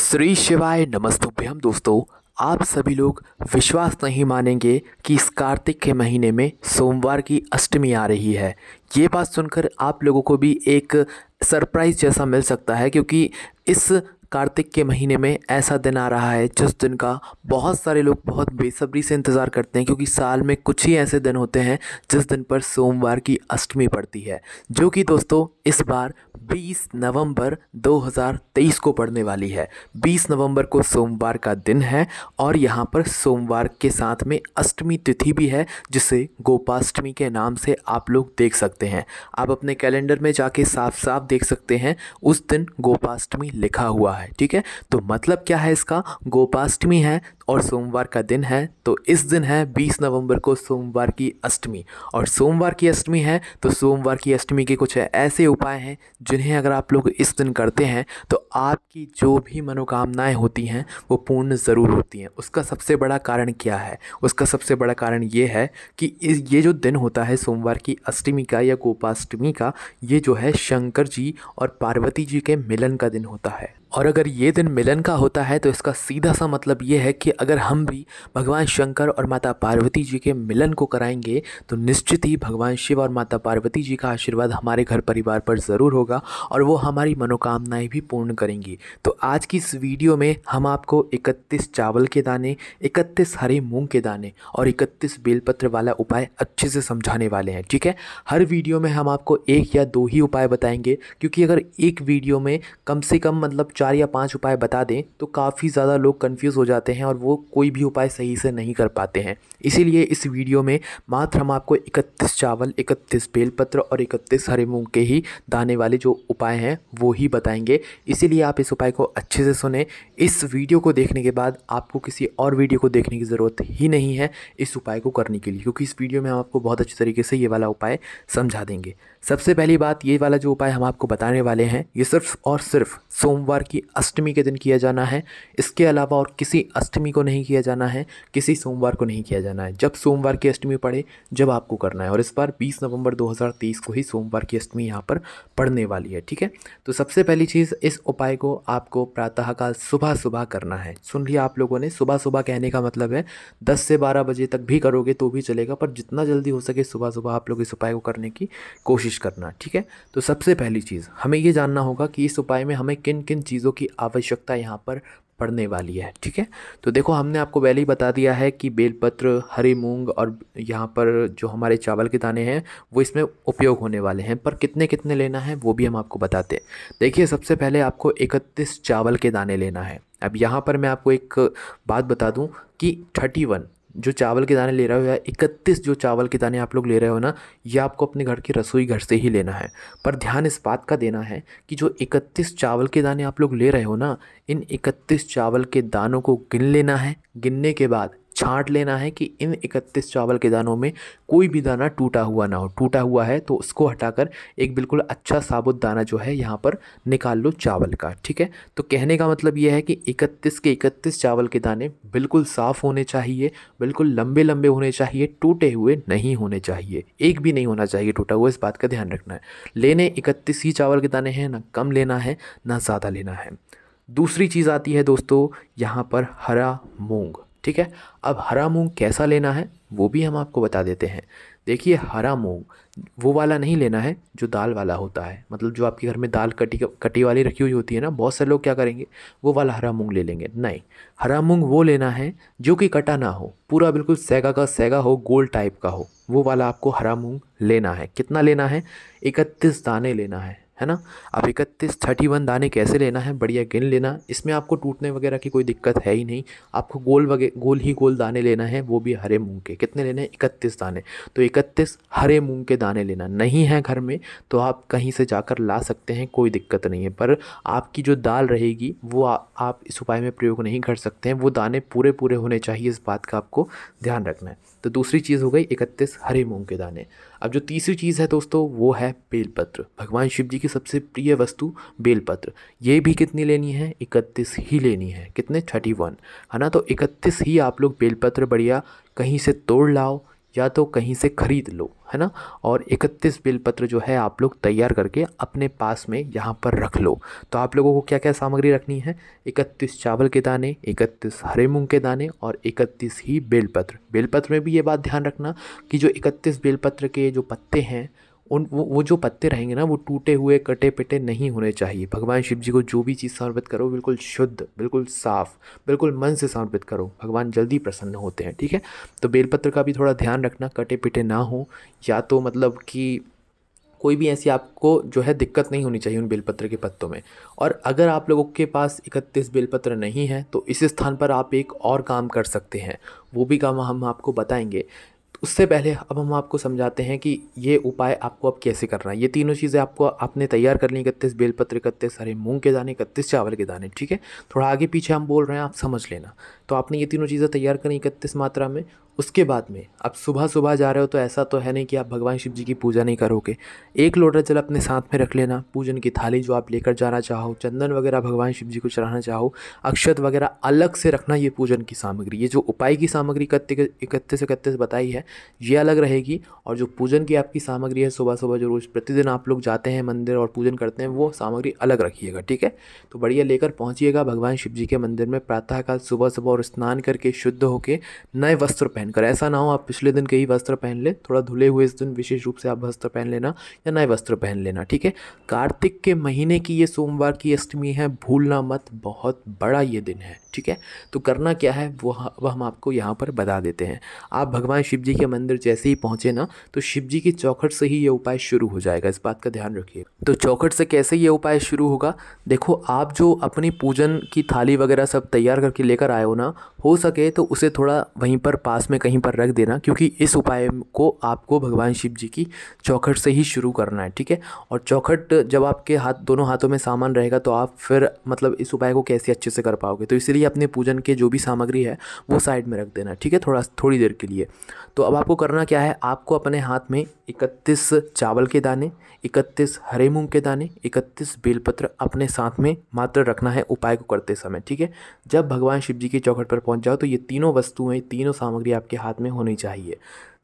श्री शिवाय नमस्तुभ्यम दोस्तों आप सभी लोग विश्वास नहीं मानेंगे कि इस कार्तिक के महीने में सोमवार की अष्टमी आ रही है ये बात सुनकर आप लोगों को भी एक सरप्राइज़ जैसा मिल सकता है क्योंकि इस कार्तिक के महीने में ऐसा दिन आ रहा है जिस दिन का बहुत सारे लोग बहुत बेसब्री से इंतज़ार करते हैं क्योंकि साल में कुछ ही ऐसे दिन होते हैं जिस दिन पर सोमवार की अष्टमी पड़ती है जो कि दोस्तों इस बार 20 नवंबर 2023 को पड़ने वाली है 20 नवंबर को सोमवार का दिन है और यहाँ पर सोमवार के साथ में अष्टमी तिथि भी है जिसे गोपाष्टमी के नाम से आप लोग देख सकते हैं आप अपने कैलेंडर में जाके साफ साफ देख सकते हैं उस दिन गोपाष्टमी लिखा हुआ है ठीक है तो मतलब क्या है इसका गोपाष्टमी है और सोमवार का दिन है तो इस दिन है 20 नवंबर को सोमवार की अष्टमी और सोमवार की अष्टमी है तो सोमवार की अष्टमी के कुछ ऐसे उपाय हैं जिन्हें अगर आप लोग इस दिन करते हैं तो आपकी जो भी मनोकामनाएं होती हैं वो पूर्ण ज़रूर होती हैं उसका सबसे बड़ा कारण क्या है उसका सबसे बड़ा कारण ये है कि इस ये जो दिन होता है सोमवार की अष्टमी का या गोपाष्टमी का ये जो है शंकर जी और पार्वती जी के मिलन का दिन होता है और अगर ये दिन मिलन का होता है तो इसका सीधा सा मतलब ये है कि अगर हम भी भगवान शंकर और माता पार्वती जी के मिलन को कराएंगे तो निश्चित ही भगवान शिव और माता पार्वती जी का आशीर्वाद हमारे घर परिवार पर ज़रूर होगा और वो हमारी मनोकामनाएं भी पूर्ण करेंगी तो आज की इस वीडियो में हम आपको इकतीस चावल के दाने इकतीस हरे मूँग के दाने और इकतीस बेलपत्र वाला उपाय अच्छे से समझाने वाले हैं ठीक है हर वीडियो में हम आपको एक या दो ही उपाय बताएंगे क्योंकि अगर एक वीडियो में कम से कम मतलब चार या पाँच उपाय बता दें तो काफ़ी ज़्यादा लोग कन्फ्यूज़ हो जाते हैं और वो कोई भी उपाय सही से नहीं कर पाते हैं इसीलिए इस वीडियो में मात्र हम आपको इकतीस चावल इकतीस बेलपत्र और इकतीस हरे मूँग के ही दाने वाले जो उपाय हैं वो ही बताएंगे इसीलिए आप इस उपाय को अच्छे से सुने इस वीडियो को देखने के बाद आपको किसी और वीडियो को देखने की ज़रूरत ही नहीं है इस उपाय को करने के लिए क्योंकि इस वीडियो में हम आपको बहुत अच्छे तरीके से ये वाला उपाय समझा देंगे सबसे पहली बात ये वाला जो उपाय हम आपको बताने वाले हैं ये सिर्फ और सिर्फ सोमवार की अष्टमी के दिन किया जाना है इसके अलावा और किसी अष्टमी को नहीं किया जाना है किसी सोमवार को नहीं किया जाना है जब सोमवार की अष्टमी पड़े जब आपको करना है और इस बार 20 नवंबर 2023 को ही सोमवार की अष्टमी यहाँ पर पड़ने वाली है ठीक है तो सबसे पहली चीज़ इस उपाय को आपको प्रातःकाल सुबह सुबह करना है सुन लिया आप लोगों ने सुबह सुबह कहने का मतलब है दस से बारह बजे तक भी करोगे तो भी चलेगा पर जितना जल्दी हो सके सुबह सुबह आप लोग इस उपाय को करने की कोशिश करना ठीक है तो सबसे पहली चीज़ हमें ये जानना होगा कि इस उपाय में हमें किन किन चीज़ चीज़ों की आवश्यकता यहाँ पर पड़ने वाली है ठीक है तो देखो हमने आपको पहले ही बता दिया है कि बेलपत्र हरी मूंग और यहाँ पर जो हमारे चावल के दाने हैं वो इसमें उपयोग होने वाले हैं पर कितने कितने लेना है वो भी हम आपको बताते हैं देखिए सबसे पहले आपको इकतीस चावल के दाने लेना है अब यहाँ पर मैं आपको एक बात बता दूँ कि थर्टी वन जो चावल के दाने ले रहे हो या इकतीस जो चावल के दाने आप लोग ले रहे हो ना ये आपको अपने घर की रसोई घर से ही लेना है पर ध्यान इस बात का देना है कि जो इकतीस चावल के दाने आप लोग ले रहे हो ना इन इकतीस चावल के दानों को गिन लेना है गिनने के बाद छांट लेना है कि इन इकतीस चावल के दानों में कोई भी दाना टूटा हुआ ना हो टूटा हुआ है तो उसको हटाकर एक बिल्कुल अच्छा साबुत दाना जो है यहाँ पर निकाल लो चावल का ठीक है तो कहने का मतलब यह है कि इकतीस के इकतीस चावल के दाने बिल्कुल साफ़ होने चाहिए बिल्कुल लंबे लंबे होने चाहिए टूटे हुए नहीं होने चाहिए एक भी नहीं होना चाहिए टूटा हुआ इस बात का ध्यान रखना है लेने इकतीस ही चावल के दाने हैं ना कम लेना है ना ज़्यादा लेना है दूसरी चीज़ आती है दोस्तों यहाँ पर हरा मूँग ठीक है अब हरा मूंग कैसा लेना है वो भी हम आपको बता देते हैं देखिए हरा मूंग वो वाला नहीं लेना है जो दाल वाला होता है मतलब जो आपके घर में दाल कटी कटी वाली रखी हुई होती है ना बहुत से लोग क्या करेंगे वो वाला हरा मूंग ले लेंगे नहीं हरा मूंग वो लेना है जो कि कटा ना हो पूरा बिल्कुल सैगा का सैगा हो गोल टाइप का हो वो वाला आपको हरा मूंग लेना है कितना लेना है इकतीस दाने लेना है है ना अब इकतीस थर्टी वन दाने कैसे लेना है बढ़िया गिन लेना इसमें आपको टूटने वगैरह की कोई दिक्कत है ही नहीं आपको गोल वगैरह गोल ही गोल दाने लेना है वो भी हरे मूंग के कितने लेने हैं इकतीस दाने तो इकतीस हरे मूंग के दाने लेना नहीं है घर में तो आप कहीं से जाकर ला सकते हैं कोई दिक्कत नहीं है पर आपकी जो दाल रहेगी वो आ, आप इस उपाय में प्रयोग नहीं कर सकते हैं वो दाने पूरे पूरे होने चाहिए इस बात का आपको ध्यान रखना है तो दूसरी चीज़ हो गई इकतीस हरे मूँग के दाने अब जो तीसरी चीज़ है दोस्तों वो है बेलपत्र भगवान शिव जी की सबसे प्रिय वस्तु बेलपत्र ये भी कितनी लेनी है इकतीस ही लेनी है कितने थर्टी वन है ना तो इकतीस ही आप लोग बेलपत्र बढ़िया कहीं से तोड़ लाओ या तो कहीं से ख़रीद लो है ना और इकतीस पत्र जो है आप लोग तैयार करके अपने पास में यहाँ पर रख लो तो आप लोगों को क्या क्या सामग्री रखनी है इकतीस चावल के दाने इकतीस हरे मूंग के दाने और इकतीस ही बेलपत्र बेलपत्र में भी ये बात ध्यान रखना कि जो इकतीस बेलपत्र के जो पत्ते हैं उन वो वो जो पत्ते रहेंगे ना वो टूटे हुए कटे पिटे नहीं होने चाहिए भगवान शिव जी को जो भी चीज़ समर्पित करो बिल्कुल शुद्ध बिल्कुल साफ बिल्कुल मन से समर्पित करो भगवान जल्दी प्रसन्न होते हैं ठीक है तो बेलपत्र का भी थोड़ा ध्यान रखना कटे पिटे ना हो या तो मतलब कि कोई भी ऐसी आपको जो है दिक्कत नहीं होनी चाहिए उन बेलपत्र के पत्तों में और अगर आप लोगों के पास इकतीस बेलपत्र नहीं है तो इस स्थान पर आप एक और काम कर सकते हैं वो भी काम हम आपको बताएंगे उससे पहले अब हम आपको समझाते हैं कि ये उपाय आपको अब कैसे करना है ये तीनों चीज़ें आपको आपने तैयार करनी इकतीस बेलपत्र इकतीस सारे मूंग के दाने इकतीस चावल के दाने ठीक है थोड़ा आगे पीछे हम बोल रहे हैं आप समझ लेना तो आपने ये तीनों चीज़ें तैयार करनी इकतीस मात्रा में उसके बाद में आप सुबह सुबह जा रहे हो तो ऐसा तो है नहीं कि आप भगवान शिव जी की पूजा नहीं करोगे एक लोटा जल अपने साथ में रख लेना पूजन की थाली जो आप लेकर जाना चाहो चंदन वगैरह भगवान शिव जी को चढ़ाना चाहो अक्षत वगैरह अलग से रखना ये पूजन की सामग्री ये जो उपाय की सामग्री इकतीस इकतीस बताई है ये अलग रहेगी और जो पूजन की आपकी सामग्री है सुबह सुबह जो रोज़ प्रतिदिन आप लोग जाते हैं मंदिर और पूजन करते हैं वो सामग्री अलग रखिएगा ठीक है तो बढ़िया लेकर पहुँचिएगा भगवान शिव जी के मंदिर में प्रातःकाल सुबह सुबह और स्नान करके शुद्ध होकर नए वस्त्र पहन पहनकर ऐसा ना हो आप पिछले दिन के ही वस्त्र पहन ले थोड़ा धुले हुए इस दिन विशेष रूप से आप वस्त्र पहन लेना या नए वस्त्र पहन लेना ठीक है कार्तिक के महीने की ये सोमवार की अष्टमी है भूलना मत बहुत बड़ा ये दिन है ठीक है तो करना क्या है वो वह हम आपको यहाँ पर बता देते हैं आप भगवान शिव जी के मंदिर जैसे ही पहुँचे ना तो शिव जी की चौखट से ही ये उपाय शुरू हो जाएगा इस बात का ध्यान रखिए तो चौखट से कैसे ये उपाय शुरू होगा देखो आप जो अपनी पूजन की थाली वगैरह सब तैयार करके लेकर आए हो ना हो सके तो उसे थोड़ा वहीं पर पास में में कहीं पर रख देना क्योंकि इस उपाय को आपको भगवान शिव जी की चौखट से ही शुरू करना है ठीक है और चौखट जब आपके हाथ दोनों हाथों में सामान रहेगा तो आप फिर मतलब इस उपाय को कैसे अच्छे से कर पाओगे तो इसलिए अपने पूजन के जो भी सामग्री है वो साइड में रख देना ठीक है थोड़ा थोड़ी देर के लिए तो अब आपको करना क्या है आपको अपने हाथ में इकतीस चावल के दाने इकतीस हरे मूंग के दाने इकतीस बेलपत्र अपने साथ में मात्र रखना है उपाय को करते समय ठीक है जब भगवान शिव जी की चौखट पर पहुंच जाओ तो ये तीनों वस्तुएं तीनों सामग्री आप आपके हाथ में होनी चाहिए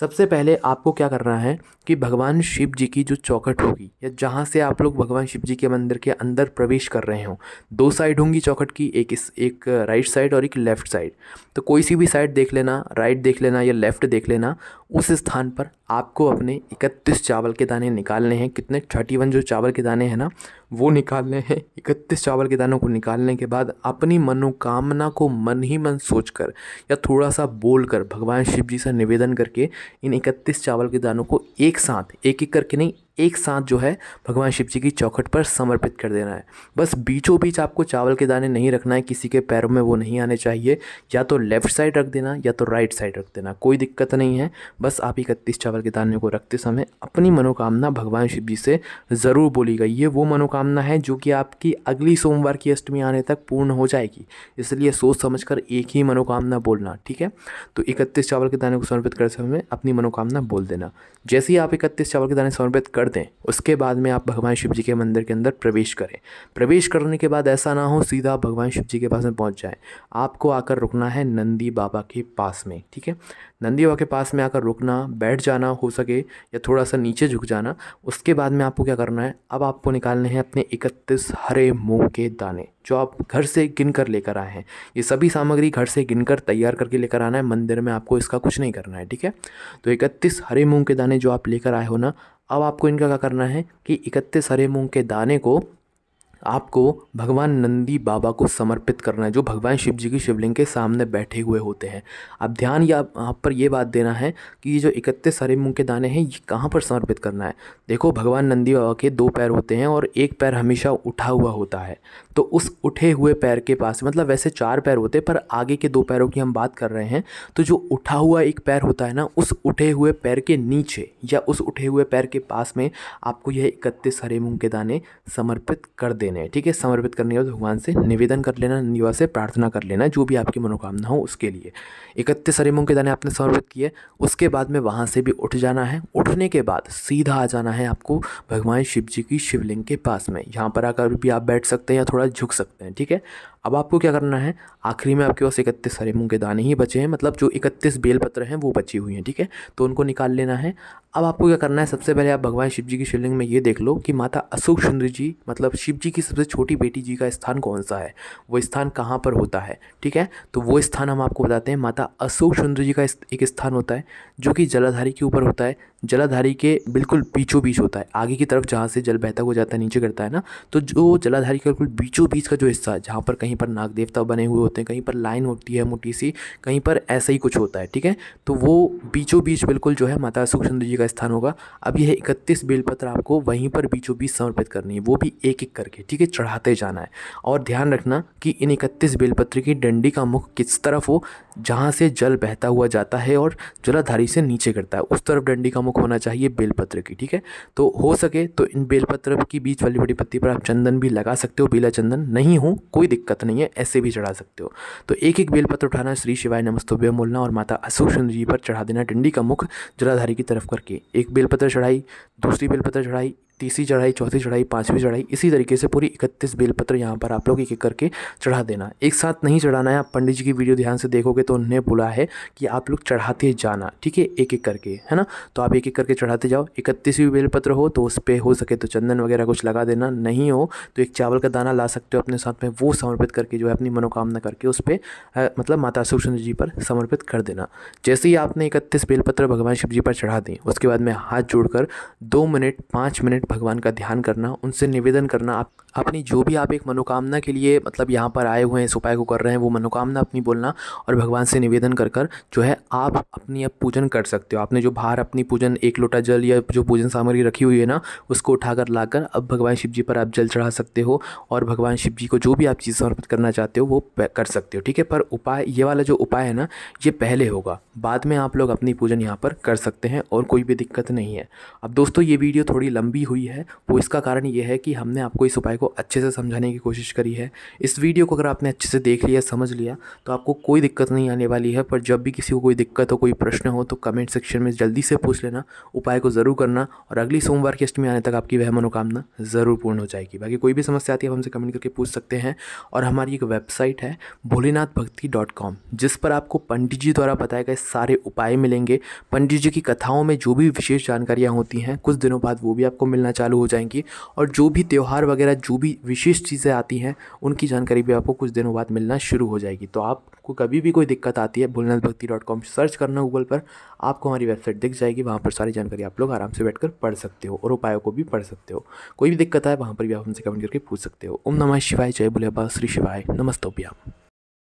सबसे पहले आपको क्या करना है कि भगवान शिव जी की जो चौखट होगी या जहाँ से आप लोग भगवान शिव जी के मंदिर के अंदर प्रवेश कर रहे हो दो साइड होंगी चौखट की एक इस एक राइट साइड और एक लेफ़्ट साइड तो कोई सी भी साइड देख लेना राइट देख लेना या लेफ़्ट देख लेना उस स्थान पर आपको अपने इकतीस चावल के दाने निकालने हैं कितने थर्टी वन जो चावल के दाने हैं ना वो निकालने हैं इकतीस चावल के दानों को निकालने के बाद अपनी मनोकामना को मन ही मन सोचकर या थोड़ा सा बोल कर भगवान शिव जी से निवेदन करके इन इकतीस चावल के दानों को एक साथ एक एक करके नहीं एक साथ जो है भगवान शिव जी की चौखट पर समर्पित कर देना है बस बीचों बीच आपको चावल के दाने नहीं रखना है किसी के पैरों में वो नहीं आने चाहिए या तो लेफ़्ट साइड रख देना या तो राइट साइड रख देना कोई दिक्कत नहीं है बस आप इकतीस चावल के दाने को रखते समय अपनी मनोकामना भगवान शिव जी से ज़रूर बोली गई है वो मनोकामना है जो कि आपकी अगली सोमवार की अष्टमी आने तक पूर्ण हो जाएगी इसलिए सोच समझ कर एक ही मनोकामना बोलना ठीक है तो इकतीस चावल के दाने को समर्पित करते समय अपनी मनोकामना बोल देना जैसे ही आप इकतीस चावल के दाने समर्पित कर कर दें उसके बाद में आप भगवान शिव जी के मंदिर के अंदर प्रवेश करें प्रवेश करने के बाद ऐसा ना हो सीधा आप भगवान शिव जी के पास में पहुंच जाएं आपको आकर रुकना है नंदी बाबा के पास में ठीक है नंदी बाबा के पास में आकर रुकना बैठ जाना हो सके या थोड़ा सा नीचे झुक जाना उसके बाद में आपको क्या करना है अब आपको निकालने हैं अपने इकतीस हरे मूँग के दाने जो आप घर से गिन कर लेकर आए हैं ये सभी सामग्री घर से गिन कर तैयार करके लेकर आना है मंदिर में आपको इसका कुछ नहीं करना है ठीक है तो इकतीस हरे मूँग के दाने जो आप लेकर आए हो ना अब आपको इनका क्या करना है कि इकतीस हरे मूंग के दाने को आपको भगवान नंदी बाबा को समर्पित करना है जो भगवान शिव जी की शिवलिंग के सामने बैठे हुए होते हैं अब ध्यान या आप पर यह बात देना है कि ये जो इकतीस हरे मुँह के दाने हैं ये कहाँ पर समर्पित करना है देखो भगवान नंदी बाबा के दो पैर होते हैं और एक पैर हमेशा उठा हुआ होता है तो उस उठे हुए पैर के पास मतलब वैसे चार पैर होते पर आगे के दो पैरों की हम बात कर रहे हैं तो जो उठा हुआ एक पैर होता है ना उस उठे हुए पैर के नीचे या उस उठे हुए पैर के पास में आपको यह इकतीस हरे मुँह के दाने समर्पित कर दे देन है ठीक है समर्पित करने के बाद भगवान से निवेदन कर लेना निवास से प्रार्थना कर लेना जो भी आपकी मनोकामना हो उसके लिए इकतीस सरेमों के दाने आपने समर्पित किए उसके बाद में वहाँ से भी उठ जाना है उठने के बाद सीधा आ जाना है आपको भगवान शिव जी की शिवलिंग के पास में यहाँ पर आकर भी आप बैठ सकते हैं या थोड़ा झुक सकते हैं ठीक है अब आपको क्या करना है आखिरी में आपके पास इकतीस हरे मूंग के दाने ही बचे हैं मतलब जो इकतीस बेलपत्र हैं वो बची हुई हैं ठीक है तो उनको निकाल लेना है अब आपको क्या करना है सबसे पहले आप भगवान शिव जी की शिवलिंग में ये देख लो कि माता अशोक सुंदर जी मतलब शिव जी की सबसे छोटी बेटी जी का स्थान कौन सा है वो स्थान कहाँ पर होता है ठीक है तो वो स्थान हम आपको बताते हैं माता अशोक सुंदर जी का एक स्थान होता है जो कि जलाधारी के ऊपर होता है जलाधारी के बिल्कुल बीचों बीच होता है आगे की तरफ जहाँ से जल बहता हुआ जाता है नीचे गिरता है ना तो जो जलाधारी का बिल्कुल बीचों बीच का जो हिस्सा है जहाँ पर कहीं पर नाग देवता बने हुए होते हैं कहीं पर लाइन होती है मोटी सी कहीं पर ऐसा ही कुछ होता है ठीक है तो वो बीचों बीच बिल्कुल जो है माता सुखचंद्र जी का स्थान होगा अब यह इकतीस बेलपत्र आपको वहीं पर बीचों बीच समर्पित करनी है वो भी एक एक करके ठीक है चढ़ाते जाना है और ध्यान रखना कि इन इकतीस बेलपत्र की डंडी का मुख किस तरफ हो जहाँ से जल बहता हुआ जाता है और जलाधारी से नीचे गिरता है उस तरफ डंडी का प्रमुख होना चाहिए बेलपत्र की ठीक है तो हो सके तो इन बेलपत्र की बीच वाली बड़ी पत्ती पर आप चंदन भी लगा सकते हो बेला चंदन नहीं हो कोई दिक्कत नहीं है ऐसे भी चढ़ा सकते हो तो एक एक बेलपत्र उठाना श्री शिवाय नमस्तोभ्य बोलना और माता अशोक सुंदर जी पर चढ़ा देना टिंडी का मुख जलाधारी की तरफ करके एक बेलपत्र चढ़ाई दूसरी बेलपत्र चढ़ाई तीसरी चढ़ाई चौथी चढ़ाई पाँचवीं चढ़ाई इसी तरीके से पूरी इकतीस बेलपत्र यहाँ पर आप लोग एक एक करके चढ़ा देना एक साथ नहीं चढ़ाना है आप पंडित जी की वीडियो ध्यान से देखोगे तो उन्हें बोला है कि आप लोग चढ़ाते जाना ठीक है एक एक करके है ना तो आप एक एक करके चढ़ाते जाओ इकतीसवीं बेलपत्र हो तो उस पर हो सके तो चंदन वगैरह कुछ लगा देना नहीं हो तो एक चावल का दाना ला सकते हो अपने साथ में वो समर्पित करके जो है अपनी मनोकामना करके उस पर मतलब माता सुखचंद्र जी पर समर्पित कर देना जैसे ही आपने इकतीस बेलपत्र भगवान शिव जी पर चढ़ा दी उसके बाद में हाथ जोड़कर दो मिनट पाँच मिनट भगवान का ध्यान करना उनसे निवेदन करना आप अपनी जो भी आप एक मनोकामना के लिए मतलब यहाँ पर आए हुए हैं इस उपाय को कर रहे हैं वो मनोकामना अपनी बोलना और भगवान से निवेदन कर कर जो है आप अपनी अब पूजन कर सकते हो आपने जो बाहर अपनी पूजन एक लोटा जल या जो पूजन सामग्री रखी हुई है ना उसको उठाकर लाकर अब भगवान शिव जी पर आप जल चढ़ा सकते हो और भगवान शिव जी को जो भी आप चीज़ समर्पित करना चाहते हो वो कर सकते हो ठीक है पर उपाय ये वाला जो उपाय है ना ये पहले होगा बाद में आप लोग अपनी पूजन यहाँ पर कर सकते हैं और कोई भी दिक्कत नहीं है अब दोस्तों ये वीडियो थोड़ी लंबी हुई है वो इसका कारण ये है कि हमने आपको इस उपाय को अच्छे से समझाने की कोशिश करी है इस वीडियो को अगर आपने अच्छे से देख लिया समझ लिया तो आपको कोई दिक्कत नहीं आने वाली है पर जब भी किसी को कोई दिक्कत हो कोई प्रश्न हो तो कमेंट सेक्शन में जल्दी से पूछ लेना उपाय को ज़रूर करना और अगली सोमवार की अष्टमी आने तक आपकी वह मनोकामना ज़रूर पूर्ण हो जाएगी बाकी कोई भी समस्या आती है आप हमसे कमेंट करके पूछ सकते हैं और हमारी एक वेबसाइट है भोलेनाथ भक्ति डॉट कॉम जिस पर आपको पंडित जी द्वारा बताए गए सारे उपाय मिलेंगे पंडित जी की कथाओं में जो भी विशेष जानकारियाँ होती हैं कुछ दिनों बाद वो भी आपको मिलना चालू हो जाएंगी और जो भी त्यौहार वगैरह जो भी विशेष चीज़ें आती हैं उनकी जानकारी भी आपको कुछ दिनों बाद मिलना शुरू हो जाएगी तो आपको कभी भी कोई दिक्कत आती है Bholenath Bhakti dot com search करना गूगल पर आपको हमारी वेबसाइट दिख जाएगी वहाँ पर सारी जानकारी आप लोग आराम से बैठ कर पढ़ सकते हो और उपायों को भी पढ़ सकते हो कोई भी दिक्कत आए वहाँ पर भी आप हमसे कमेंट करके पूछ सकते हो ओम नमः शिवाय जय भोले बाबा श्री शिवाय नमस्तोभ्याम